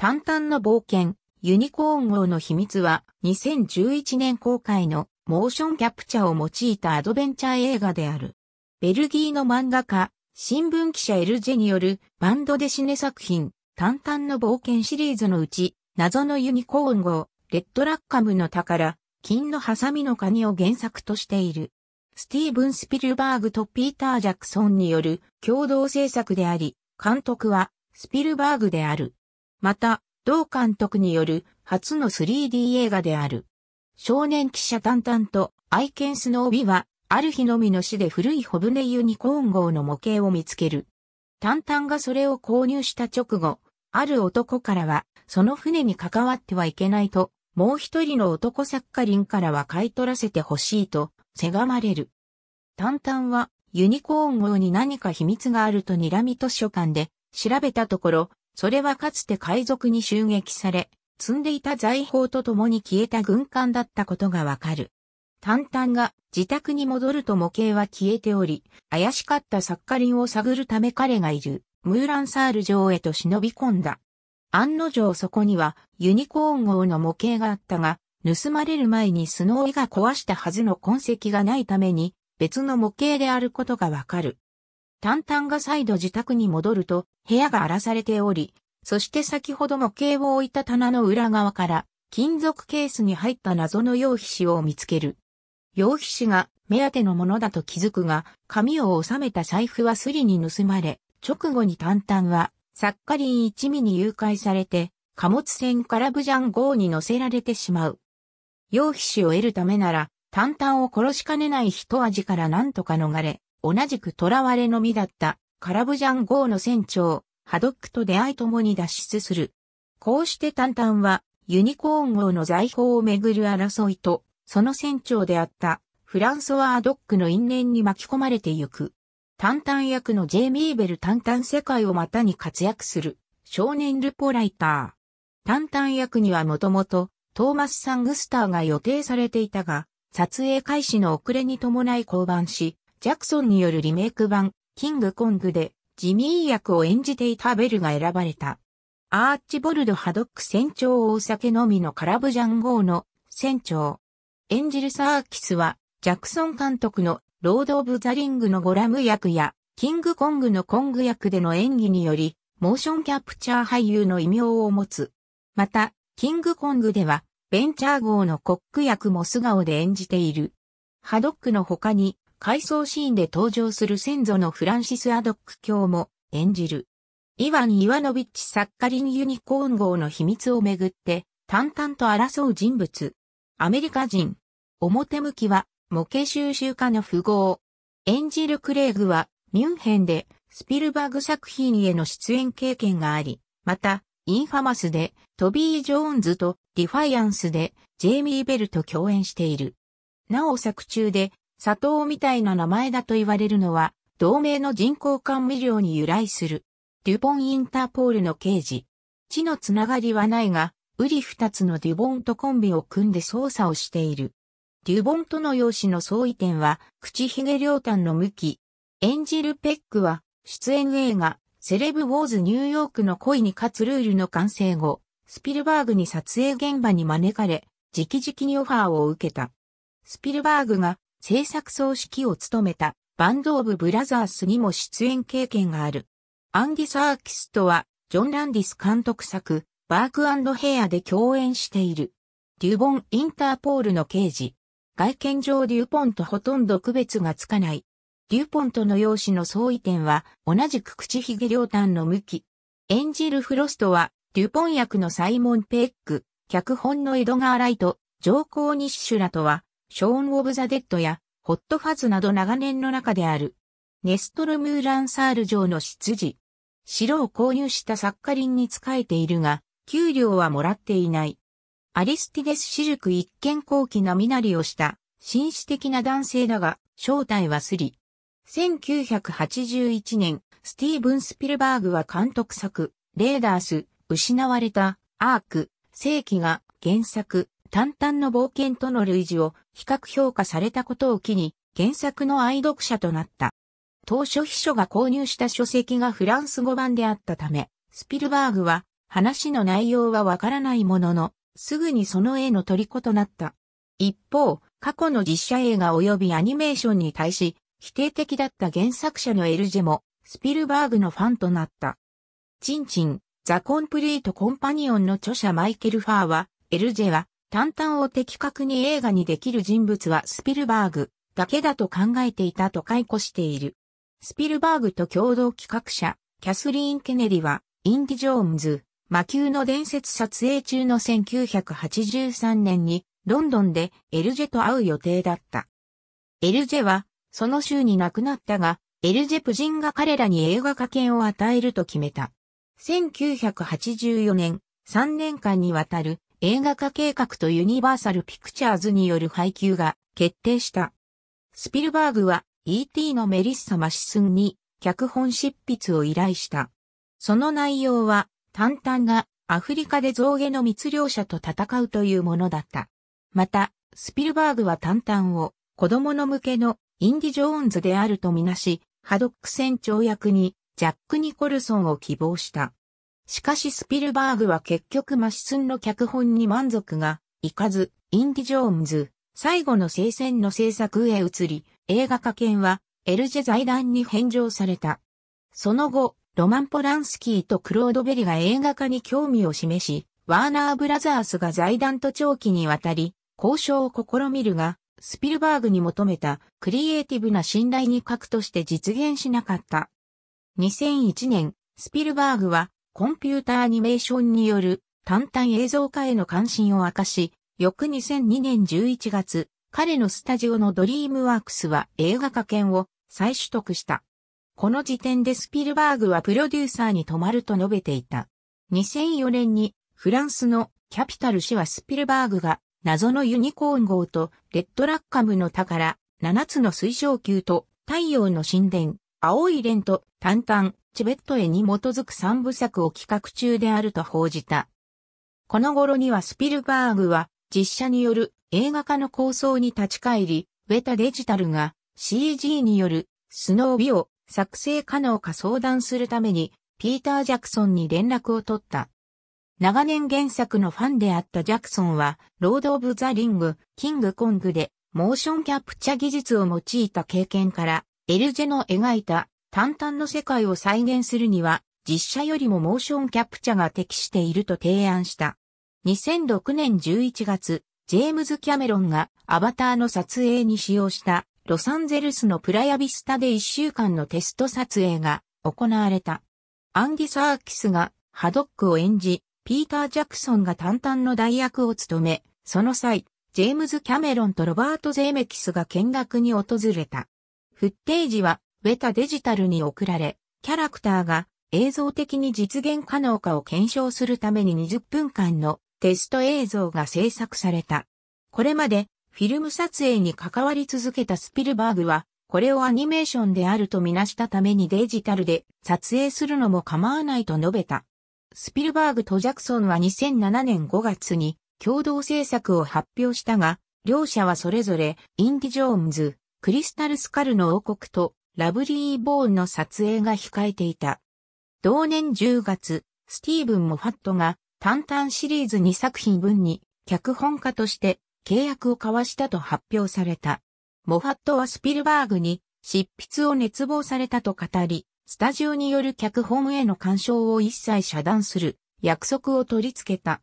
淡々な冒険、ユニコーン号の秘密は2011年公開のモーションキャプチャを用いたアドベンチャー映画である。ベルギーの漫画家、新聞記者エルジェによるバンドデシネ作品、淡々の冒険シリーズのうち、謎のユニコーン号、レッドラッカムの宝、金のハサミのカニを原作としている。スティーブン・スピルバーグとピーター・ジャクソンによる共同制作であり、監督はスピルバーグである。また、同監督による初の 3D 映画である。少年記者淡々と愛犬スノービは、ある日のみの死で古いホブネユニコーン号の模型を見つける。淡々がそれを購入した直後、ある男からは、その船に関わってはいけないと、もう一人の男作家林からは買い取らせてほしいと、せがまれる。淡々は、ユニコーン号に何か秘密があると睨み図書館で、調べたところ、それはかつて海賊に襲撃され、積んでいた財宝と共に消えた軍艦だったことがわかる。タンタンが自宅に戻ると模型は消えており、怪しかったサッカリンを探るため彼がいるムーランサール城へと忍び込んだ。案の定そこにはユニコーン号の模型があったが、盗まれる前にスノーイが壊したはずの痕跡がないために別の模型であることがわかる。タンタンが再度自宅に戻ると、部屋が荒らされており、そして先ほど模型を置いた棚の裏側から、金属ケースに入った謎の羊皮紙を見つける。羊皮紙が目当てのものだと気づくが、紙を収めた財布はすりに盗まれ、直後にタンタンは、サッカリン一味に誘拐されて、貨物船からブジャン号に乗せられてしまう。羊皮紙を得るためなら、タンタンを殺しかねない一味から何とか逃れ、同じく囚われの身だったカラブジャン号の船長、ハドックと出会い共に脱出する。こうしてタンタンはユニコーン号の財宝をめぐる争いと、その船長であったフランソワ・アドックの因縁に巻き込まれてゆく。タンタン役のジェイ・ミーベルタンタン世界をまたに活躍する少年ルポライター。タンタン役にはもともとトーマス・サングスターが予定されていたが、撮影開始の遅れに伴い降板し、ジャクソンによるリメイク版、キングコングで、ジミー役を演じていたベルが選ばれた。アーチボルド・ハドック船長お酒のみのカラブジャン号の船長。演じるサーキスは、ジャクソン監督のロード・オブ・ザ・リングのゴラム役や、キングコングのコング役での演技により、モーションキャプチャー俳優の異名を持つ。また、キングコングでは、ベンチャー号のコック役も素顔で演じている。ハドックの他に、回想シーンで登場する先祖のフランシス・アドック卿も演じる。イワン・イワノビッチ・サッカリン・ユニコーン号の秘密をめぐって、淡々と争う人物。アメリカ人。表向きは、模型収集家の富豪。演じるクレイグは、ミュンヘンで、スピルバーグ作品への出演経験があり、また、インファマスで、トビー・ジョーンズと、ディファイアンスで、ジェイミー・ベルと共演している。なお作中で、砂糖みたいな名前だと言われるのは、同名の人工甘味料に由来する。デュポン・インターポールの刑事。地のつながりはないが、ウリ二つのデュボンとコンビを組んで捜査をしている。デュボンとの容姿の相違点は、口ひげ両端の向き。演じるペックは、出演映画、セレブ・ウォーズ・ニューヨークの恋に勝つルールの完成後、スピルバーグに撮影現場に招かれ、直々にオファーを受けた。スピルバーグが制作総指揮を務めたバンド・オブ・ブラザースにも出演経験がある。アンディ・サーキスとは、ジョン・ランディス監督作、バークヘアで共演している。デュボン・インターポールの刑事。外見上デュポンとほとんど区別がつかない。デュポンとの容姿の相違点は、同じく口ひげ両端の向き。演じるフロストは、デュポン役のサイモン・ペック、脚本のエドガー・ライト、上皇ニッシュラとは、ショーン・オブ・ザ・デッドや、ホット・ファズなど長年の中である。ネストルムーランサール城の執事。城を購入したサッカリンに仕えているが、給料はもらっていない。アリスティデス・シルク一見高貴な身なりをした、紳士的な男性だが、正体はスリ。1981年、スティーブン・スピルバーグは監督作、レーダース、失われた、アーク、世紀が原作、淡々の冒険との類似を比較評価されたことを機に原作の愛読者となった。当初秘書が購入した書籍がフランス語版であったため、スピルバーグは話の内容はわからないものの、すぐにその絵の虜となった。一方、過去の実写映画及びアニメーションに対し、否定的だった原作者のエルジェも、スピルバーグのファンとなった。チンチン、ザ・コンプリート・コンパニオンの著者マイケル・ファーは、エルジェは、淡々を的確に映画にできる人物はスピルバーグだけだと考えていたと解雇している。スピルバーグと共同企画者、キャスリーン・ケネリは、インディ・ジョーンズ、魔球の伝説撮影中の1983年に、ロンドンでエルジェと会う予定だった。エルジェは、その週に亡くなったが、エルジェ夫人が彼らに映画化権を与えると決めた。1984年、3年間にわたる映画化計画とユニバーサル・ピクチャーズによる配給が決定した。スピルバーグは E.T. のメリッサ・マシスンに脚本執筆を依頼した。その内容は、タンタンがアフリカで象牙の密漁者と戦うというものだった。また、スピルバーグはタンタンを子供の向けのインディ・ジョーンズであるとみなし、ハドック船長役にジャック・ニコルソンを希望した。しかしスピルバーグは結局マシスンの脚本に満足がいかず、インディ・ジョーンズ、最後の聖戦の制作へ移り、映画化権はエルジェ財団に返上された。その後、ロマン・ポランスキーとクロード・ベリが映画化に興味を示し、ワーナー・ブラザースが財団と長期にわたり、交渉を試みるが、スピルバーグに求めたクリエイティブな信頼に核として実現しなかった。2001年、スピルバーグはコンピュータアニメーションによる単体映像化への関心を明かし、翌2002年11月、彼のスタジオのドリームワークスは映画化権を再取得した。この時点でスピルバーグはプロデューサーに泊まると述べていた。2004年にフランスのキャピタル氏はスピルバーグが謎のユニコーン号とレッドラッカムの宝、7つの水晶球と太陽の神殿、青い蓮と淡々、チベットへに基づく三部作を企画中であると報じた。この頃にはスピルバーグは実写による映画化の構想に立ち返り、ウェタデジタルが CG によるスノービを作成可能か相談するためにピーター・ジャクソンに連絡を取った。長年原作のファンであったジャクソンは、ロード・オブ・ザ・リング、キング・コングで、モーションキャプチャ技術を用いた経験から、エルジェの描いた淡々の世界を再現するには、実写よりもモーションキャプチャが適していると提案した。2006年11月、ジェームズ・キャメロンがアバターの撮影に使用したロサンゼルスのプラヤビスタで1週間のテスト撮影が行われた。アンディ・サーキスがハドックを演じ、ピーター・ジャクソンが淡々の代役を務め、その際、ジェームズ・キャメロンとロバート・ゼーメキスが見学に訪れた。フッテージはウェタデジタルに送られ、キャラクターが映像的に実現可能かを検証するために20分間のテスト映像が制作された。これまでフィルム撮影に関わり続けたスピルバーグは、これをアニメーションであるとみなしたためにデジタルで撮影するのも構わないと述べた。スピルバーグとジャクソンは2007年5月に共同制作を発表したが、両者はそれぞれインディ・ジョーンズ、クリスタル・スカルの王国とラブリー・ボーンの撮影が控えていた。同年10月、スティーブン・モファットが、タンタンシリーズ2作品分に、脚本家として契約を交わしたと発表された。モファットはスピルバーグに執筆を熱望されたと語り、スタジオによる脚本への干渉を一切遮断する約束を取り付けた。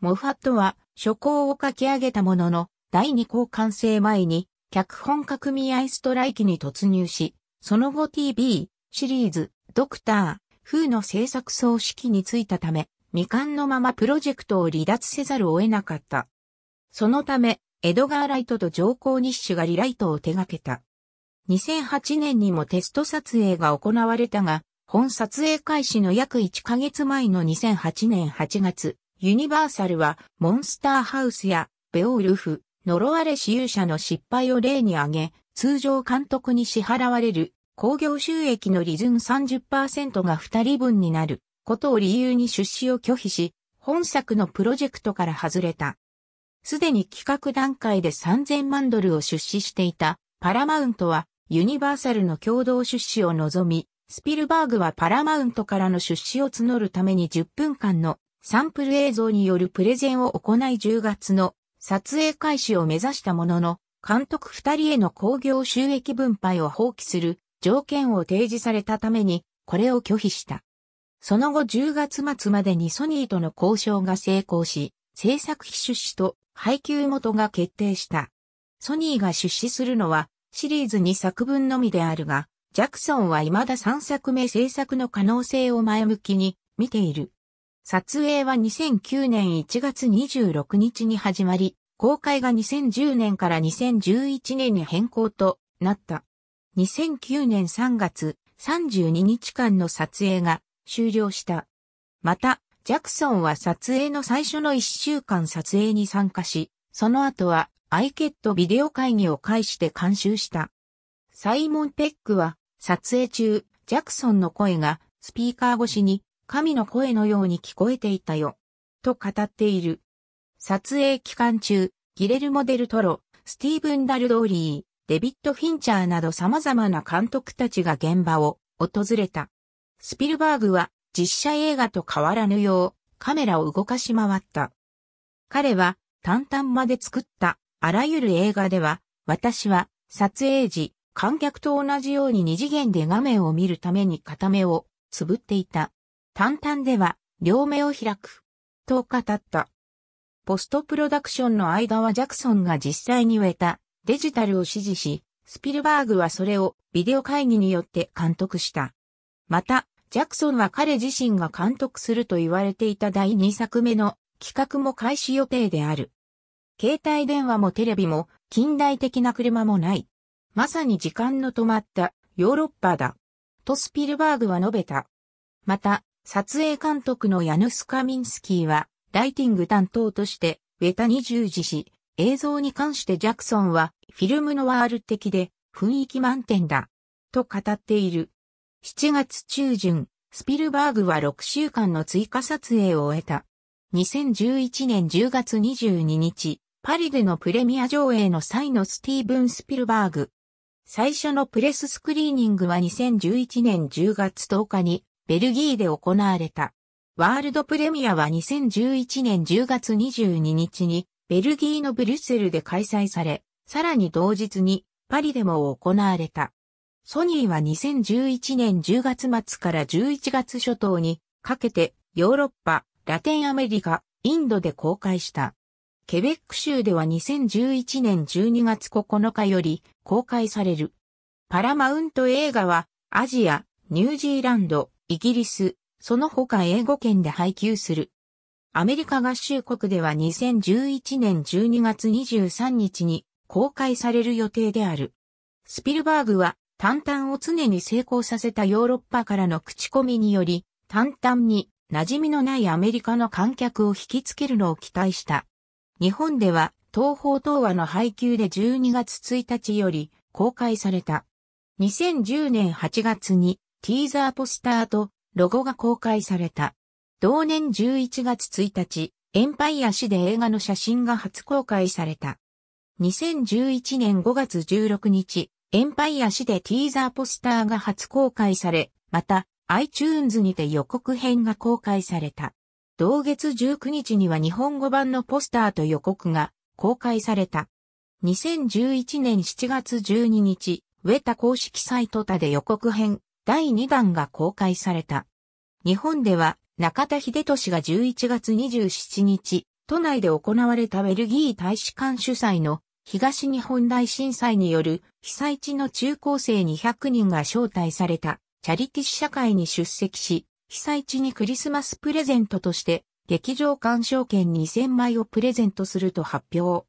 モファットは初稿を書き上げたものの、第2稿完成前に脚本家組合ストライキに突入し、その後 TV シリーズドクター風の制作総指揮に就いたため、未完のままプロジェクトを離脱せざるを得なかった。そのため、エドガー・ライトと上皇日誌がリライトを手掛けた。2008年にもテスト撮影が行われたが、本撮影開始の約1ヶ月前の2008年8月、ユニバーサルはモンスターハウスやベオールフ、呪われ死勇者の失敗を例に挙げ、通常監督に支払われる工業収益の利潤30%が2人分になることを理由に出資を拒否し、本作のプロジェクトから外れた。すでに企画段階で3000万ドルを出資していたパラマウントはユニバーサルの共同出資を望み、スピルバーグはパラマウントからの出資を募るために10分間のサンプル映像によるプレゼンを行い10月の撮影開始を目指したものの、監督二人への興行収益分配を放棄する条件を提示されたために、これを拒否した。その後10月末までにソニーとの交渉が成功し、制作費出資と配給元が決定した。ソニーが出資するのはシリーズ2作分のみであるが、ジャクソンは未だ3作目制作の可能性を前向きに見ている。撮影は2009年1月26日に始まり、公開が2010年から2011年に変更となった。2009年3月32日間の撮影が終了した。また、ジャクソンは撮影の最初の1週間撮影に参加し、その後は iCat ビデオ会議を介して監修した。サイモン・ペックは撮影中、ジャクソンの声がスピーカー越しに神の声のように聞こえていたよ、と語っている。撮影期間中、ギレルモ・デル・トロ、スティーブン・ダルドーリー、デビッド・フィンチャーなど様々な監督たちが現場を訪れた。スピルバーグは実写映画と変わらぬようカメラを動かし回った。彼は淡々まで作ったあらゆる映画では私は撮影時観客と同じように二次元で画面を見るために片目をつぶっていた。淡々では両目を開く。と語った。ポストプロダクションの間はジャクソンが実際に植えたデジタルを支持し、スピルバーグはそれをビデオ会議によって監督した。また、ジャクソンは彼自身が監督すると言われていた第2作目の企画も開始予定である。携帯電話もテレビも近代的な車もない。まさに時間の止まったヨーロッパだ。とスピルバーグは述べた。また、撮影監督のヤヌス・カミンスキーはライティング担当としてベタに従事し、映像に関してジャクソンはフィルムのワール的で雰囲気満点だ。と語っている。7月中旬、スピルバーグは6週間の追加撮影を終えた。2011年10月22日、パリでのプレミア上映の際のスティーブン・スピルバーグ。最初のプレススクリーニングは2011年10月10日にベルギーで行われた。ワールドプレミアは2011年10月22日にベルギーのブリュッセルで開催され、さらに同日にパリでも行われた。ソニーは2011年10月末から11月初頭にかけてヨーロッパ、ラテンアメリカ、インドで公開した。ケベック州では2011年12月9日より公開される。パラマウント映画はアジア、ニュージーランド、イギリス、その他英語圏で配給する。アメリカ合衆国では2011年12月23日に公開される予定である。スピルバーグは、タンタンを常に成功させたヨーロッパからの口コミにより、タンタンに馴染みのないアメリカの観客を引きつけるのを期待した。日本では、東方東和の配給で12月1日より公開された。2010年8月にティーザーポスターとロゴが公開された。同年11月1日、エンパイア市で映画の写真が初公開された。2011年5月16日、エンパイア市でティーザーポスターが初公開され、また iTunes にて予告編が公開された。同月19日には日本語版のポスターと予告が公開された。2011年7月12日、ウェタ公式サイトタで予告編、第2弾が公開された。日本では中田秀俊が11月27日、都内で行われたベルギー大使館主催の東日本大震災による被災地の中高生200人が招待されたチャリティ試写会に出席し、被災地にクリスマスプレゼントとして劇場鑑賞券2000枚をプレゼントすると発表。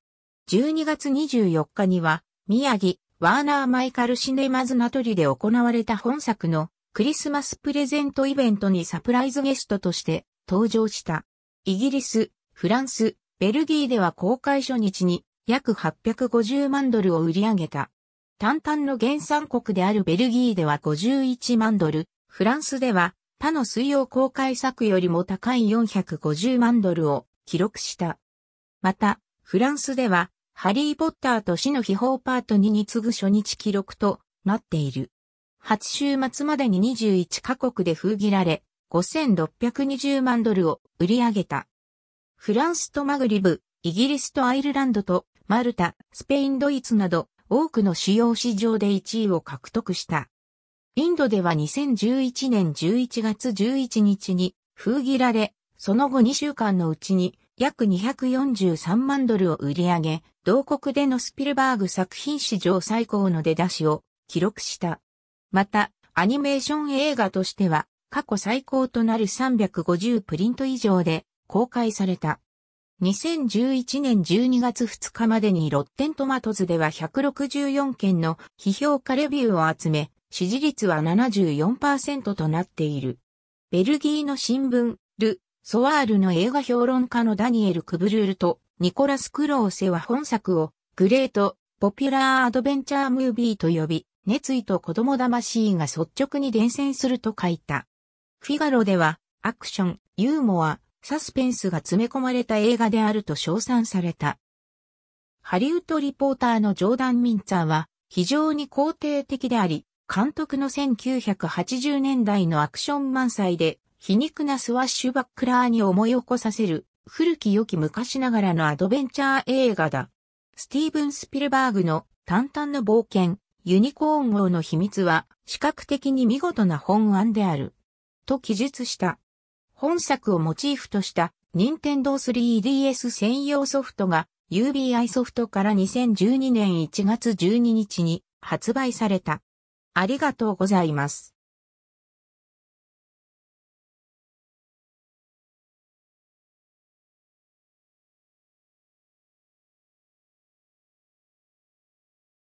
12月24日には宮城、ワーナー・マイカル・シネマズ・ナトリで行われた本作のクリスマスプレゼントイベントにサプライズゲストとして登場した。イギリス、フランス、ベルギーでは公開初日に約850万ドルを売り上げた。単々の原産国であるベルギーでは51万ドル、フランスでは他の水曜公開作よりも高い450万ドルを記録した。また、フランスではハリー・ポッターと死の秘宝パート2に次ぐ初日記録となっている。8週末までに21カ国で封切られ、5620万ドルを売り上げた。フランスとマグリブ、イギリスとアイルランドとマルタ、スペインドイツなど多くの主要市場で1位を獲得した。インドでは2011年11月11日に封切られ、その後2週間のうちに約243万ドルを売り上げ、同国でのスピルバーグ作品史上最高の出だしを記録した。また、アニメーション映画としては、過去最高となる350プリント以上で公開された。2011年12月2日までにロッテントマトズでは164件の批評家レビューを集め、支持率は74%となっている。ベルギーの新聞、ソワールの映画評論家のダニエル・クブルールとニコラス・クローセは本作をグレート・ポピュラー・アドベンチャー・ムービーと呼び、熱意と子供魂が率直に伝染すると書いた。フィガロではアクション、ユーモア、サスペンスが詰め込まれた映画であると称賛された。ハリウッドリポーターのジョーダン・ミンツァーは非常に肯定的であり、監督の1980年代のアクション満載で皮肉なスワッシュバックラーに思い起こさせる、古き良き昔ながらのアドベンチャー映画だ。スティーブン・スピルバーグの淡々の冒険、ユニコーン王の秘密は視覚的に見事な本案である。と記述した。本作をモチーフとした任天堂 3DS 専用ソフトが UBI ソフトから2012年1月12日に発売された。ありがとうございます。